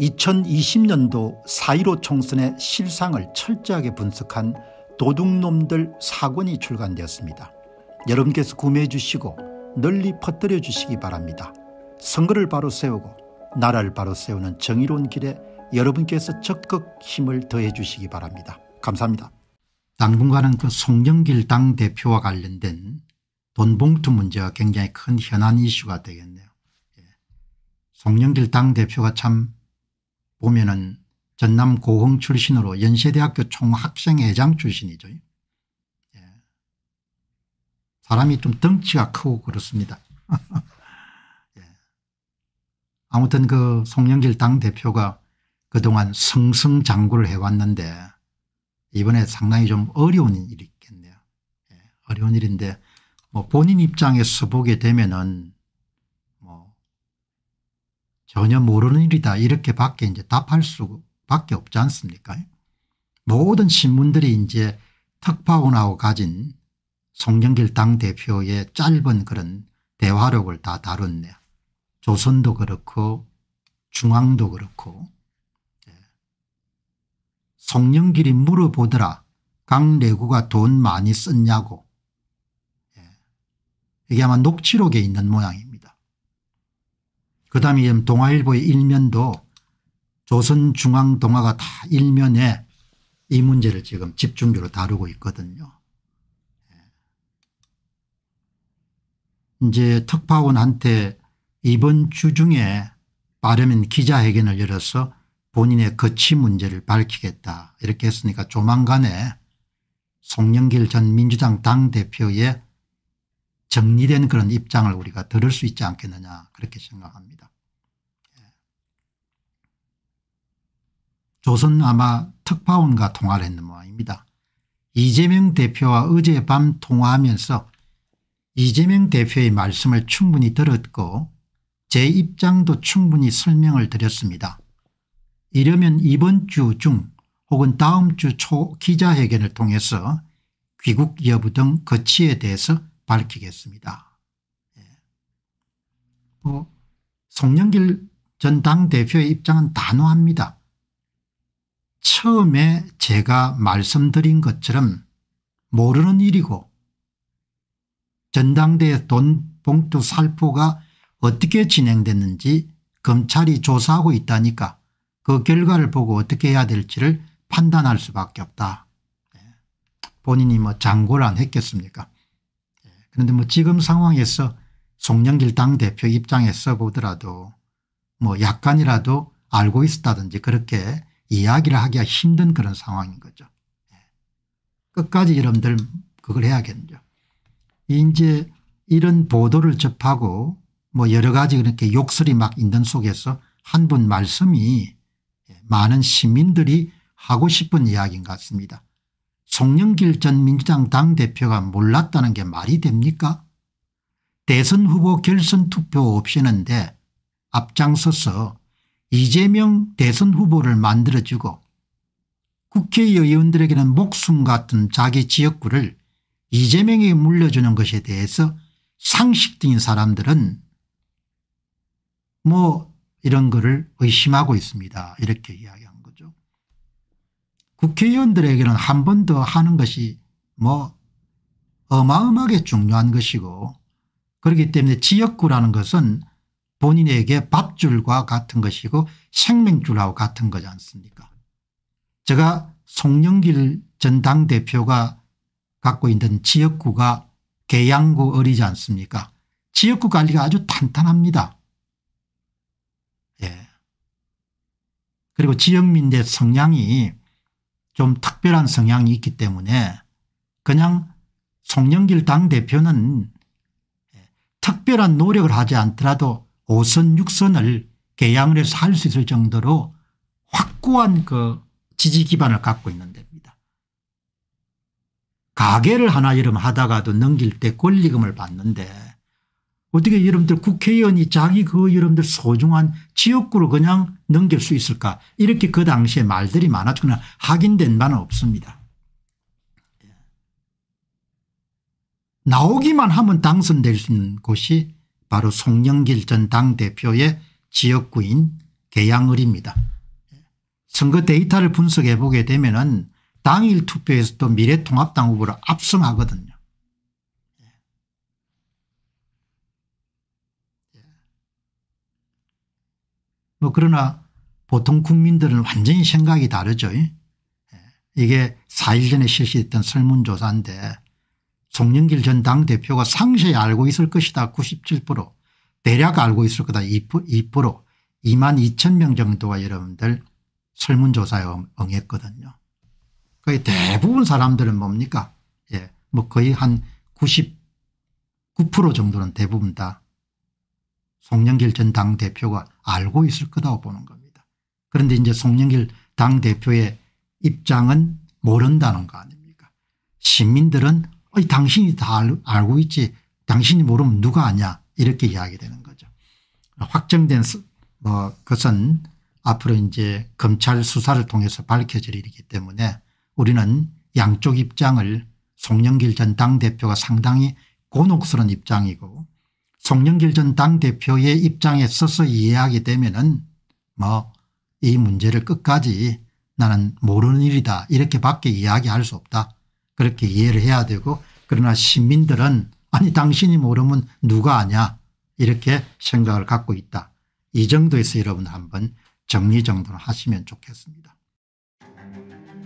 2020년도 4.15 총선의 실상을 철저하게 분석한 도둑놈들 사권이 출간되었습니다. 여러분께서 구매해 주시고 널리 퍼뜨려 주시기 바랍니다. 선거를 바로 세우고 나라를 바로 세우는 정의로운 길에 여러분께서 적극 힘을 더해 주시기 바랍니다. 감사합니다. 당분간은 그 송영길 당 대표와 관련된 돈봉투 문제가 굉장히 큰 현안 이슈가 되겠네요. 예. 송영길 당 대표가 참 보면은 전남 고흥 출신으로 연세대학교 총학생회장 출신이죠. 예. 사람이 좀 덩치가 크고 그렇습니다. 예. 아무튼 그 송영길 당대표가 그동안 승승장구를 해왔는데 이번에 상당히 좀 어려운 일이겠네요. 있 예. 어려운 일인데 뭐 본인 입장에서 보게 되면은 전혀 모르는 일이다 이렇게밖에 이제 답할 수밖에 없지 않습니까 모든 신문들이 이제 특파원하고 가진 송정길 당대표의 짧은 그런 대화록을 다 다뤘네요. 조선도 그렇고 중앙도 그렇고 예. 송영길이 물어보더라 강 내구가 돈 많이 썼냐고 예. 이게 아마 녹취록에 있는 모양입니다. 그다음에 동아일보의 일면도 조선중앙동화가 다 일면에 이 문제를 지금 집중적으로 다루고 있거든요. 예. 이제 특파원한테 이번 주 중에 빠르면 기자회견을 열어서 본인의 거치 문제를 밝히겠다 이렇게 했으니까 조만간에 송영길 전 민주당 당대표의 정리된 그런 입장을 우리가 들을 수 있지 않겠느냐 그렇게 생각합니다. 예. 조선 아마 특파원과 통화를 했는 모양입니다. 이재명 대표와 어젯밤 통화하면서 이재명 대표의 말씀을 충분히 들었고 제 입장도 충분히 설명을 드렸습니다. 이러면 이번 주 중 혹은 다음 주 초 기자회견을 통해서 귀국 여부 등 거치에 대해서 밝히겠습니다. 예. 뭐 송영길 전 당대표의 입장은 단호합니다. 처음에 제가 말씀드린 것처럼 모르는 일이고 전당대의 돈 봉투 살포가 어떻게 진행됐는지 검찰이 조사하고 있다니까 그 결과를 보고 어떻게 해야 될지를 판단할 수밖에 없다. 예. 본인이 뭐 장고란 했겠습니까 그런데 뭐 지금 상황에서 송영길 당대표 입장에서 보더라도 뭐 약간이라도 알고 있었다든지 그렇게 이야기를 하기가 힘든 그런 상황인 거죠. 예. 끝까지 여러분들 그걸 해야겠죠. 이제 이런 보도를 접하고 뭐 여러 가지 그렇게 욕설이 막 있는 속에서 한 분 말씀이 예, 많은 시민들이 하고 싶은 이야기인 것 같습니다. 송영길 전 민주당 당대표가 몰랐다는 게 말이 됩니까 대선 후보 결선 투표 없이는데 앞장서서 이재명 대선 후보를 만들어주고 국회의원들에게는 목숨 같은 자기 지역구를 이재명에게 물려주는 것에 대해서 상식적인 사람들은 뭐 이런 거를 의심하고 있습니다. 이렇게 이야기합니다. 국회의원들에게는 한 번 더 하는 것이 뭐 어마어마하게 중요한 것이고 그렇기 때문에 지역구라는 것은 본인에게 밥줄과 같은 것이고 생명줄하고 같은 거지 않습니까 제가 송영길 전 당대표가 갖고 있는 지역구가 계양구 어리지 않습니까 지역구 관리가 아주 탄탄합니다. 예. 그리고 지역민들 성향이 좀 특별한 성향이 있기 때문에 그냥 송영길 당대표는 예, 특별한 노력을 하지 않더라도 5선 6선을 개양을 해서 할 수 있을 정도로 확고한 그 지지 기반을 갖고 있는 데입니다. 가게를 하나 이름 하다가도 넘길 때 권리금을 받는데 어떻게 여러분들 국회의원이 자기 그 여러분들 소중한 지역구를 그냥 넘길 수 있을까 이렇게 그 당시에 말들이 많았거나 확인된 바는 없습니다. 예. 나오기만 하면 당선될 수 있는 곳이 바로 송영길 전 당대표의 지역구인 계양을입니다. 선거 데이터를 분석해 보게 되면 은 당일 투표에서도 미래통합당 후보를 압승하거든요. 뭐 그러나 보통 국민들은 완전히 생각이 다르죠. 예. 이게 4일 전에 실시됐던 설문조사인데 송영길 전 당대표가 상세히 알고 있을 것이다 97% 대략 알고 있을 거다 2% 2만 2천 명 정도가 여러분들 설문조사에 응했거든요. 거의 대부분 사람들은 뭡니까 예, 뭐 거의 한 99% 정도는 대부분 다 송영길 전 당대표가 알고 있을 거다고 보는 겁니다. 그런데 이제 송영길 당대표의 입장은 모른다는 거 아닙니까 시민들은 아니, 당신이 다 알, 고 있지 당신이 모르면 누가 아냐 이렇게 이야기되는 거죠. 확정된 뭐 것은 앞으로 이제 검찰 수사를 통해서 밝혀질 일이기 때문에 우리는 양쪽 입장을 송영길 전 당대표가 상당히 곤혹스러운 입장이고 송영길 전 당대표의 입장에 서서 이해하게 되면 은뭐 이 문제를 끝까지 나는 모르는 일이다 이렇게밖에 이야기할 수 없다 그렇게 이해를 해야 되고 그러나 시민들은 아니 당신이 모르면 누가 아냐 이렇게 생각을 갖고 있다. 이 정도에서 여러분 한번 정리정돈 하시면 좋겠습니다.